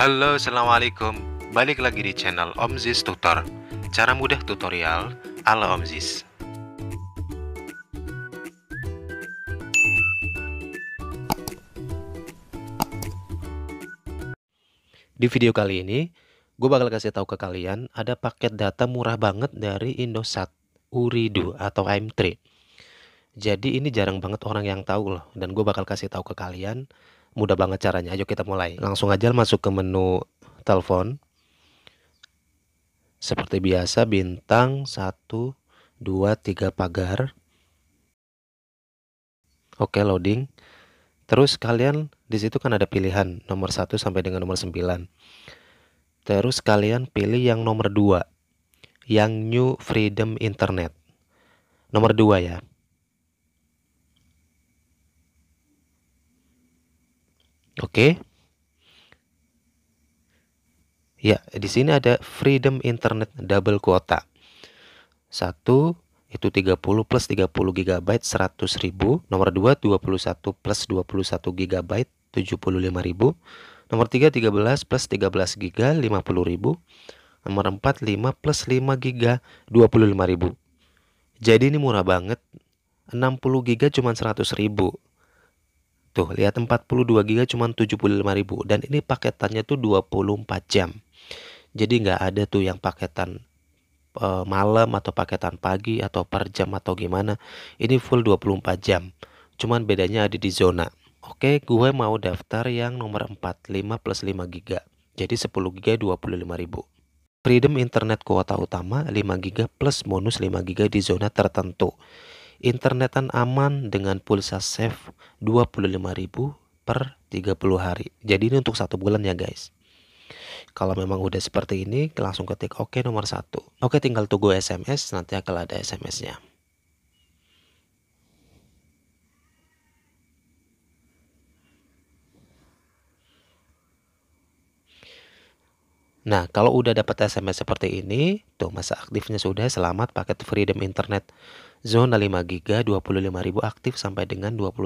Halo, Assalamualaikum. Balik lagi di channel Omzis Tutor. Cara mudah tutorial ala Omzis. Di video kali ini, gue bakal kasih tahu ke kalian ada paket data murah banget dari Indosat Uridu atau M3. Jadi ini jarang banget orang yang tahu loh dan gue bakal kasih tahu ke kalian Mudah banget caranya. Ayo kita mulai. Langsung aja masuk ke menu telepon. Seperti biasa bintang 1 2 3 pagar. Oke, loading. Terus kalian di situ kan ada pilihan nomor 1 sampai dengan nomor 9. Terus kalian pilih yang nomor 2. Yang New Freedom Internet. Nomor 2 ya. Oke. Okay. Ya, di sini ada freedom internet double kuota. Satu itu 30 plus 30 GB 100 ribu. Nomor 2 21 plus 21 GB 75 ribu. Nomor 3 13 plus 13 GB 50 ribu. Nomor 4 5 plus 5 GB 25 ribu. Jadi ini murah banget. 60 GB cuma 100 ribu. Tuh, lihat 42 GB cuma 75.000 dan ini paketannya tuh 24 jam. Jadi nggak ada tuh yang paketan e, malam atau paketan pagi atau per jam atau gimana. Ini full 24 jam. Cuman bedanya ada di zona. Oke, gue mau daftar yang nomor 45 plus 5 giga Jadi 10 GB 25.000. Freedom internet kuota utama 5 GB plus bonus 5 GB di zona tertentu internetan aman dengan pulsa safe 25.000 per 30 hari. Jadi ini untuk satu bulan ya guys. Kalau memang udah seperti ini, langsung ketik OK nomor satu. Oke, tinggal tunggu SMS, nanti akan ada SMS-nya. Nah, kalau udah dapat SMS seperti ini, tuh masa aktifnya sudah selamat paket Freedom Internet zona 5 GB 25.000 aktif sampai dengan 21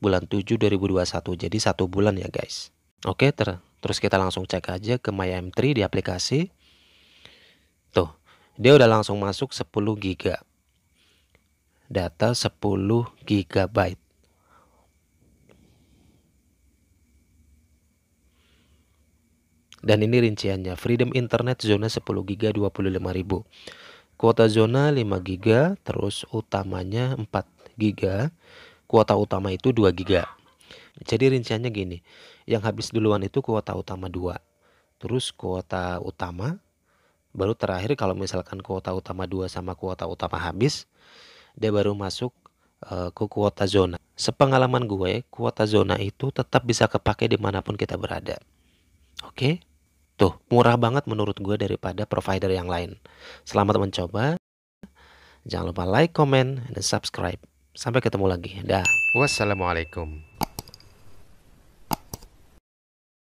bulan 7 2021. Jadi satu bulan ya, guys. Oke, ter terus kita langsung cek aja ke m 3 di aplikasi. Tuh, dia udah langsung masuk 10 GB. Data 10 GB. Dan ini rinciannya, Freedom Internet zona 10 giga ribu Kuota zona 5 giga, terus utamanya 4 giga. Kuota utama itu 2 giga. Jadi rinciannya gini, yang habis duluan itu kuota utama 2. Terus kuota utama baru terakhir kalau misalkan kuota utama 2 sama kuota utama habis, dia baru masuk eh, ke kuota zona. Sepengalaman gue, ya, kuota zona itu tetap bisa kepake dimanapun kita berada. Oke? Okay? Tuh, murah banget menurut gue daripada provider yang lain. Selamat mencoba. Jangan lupa like, comment, dan subscribe. Sampai ketemu lagi. Dah. Wassalamualaikum.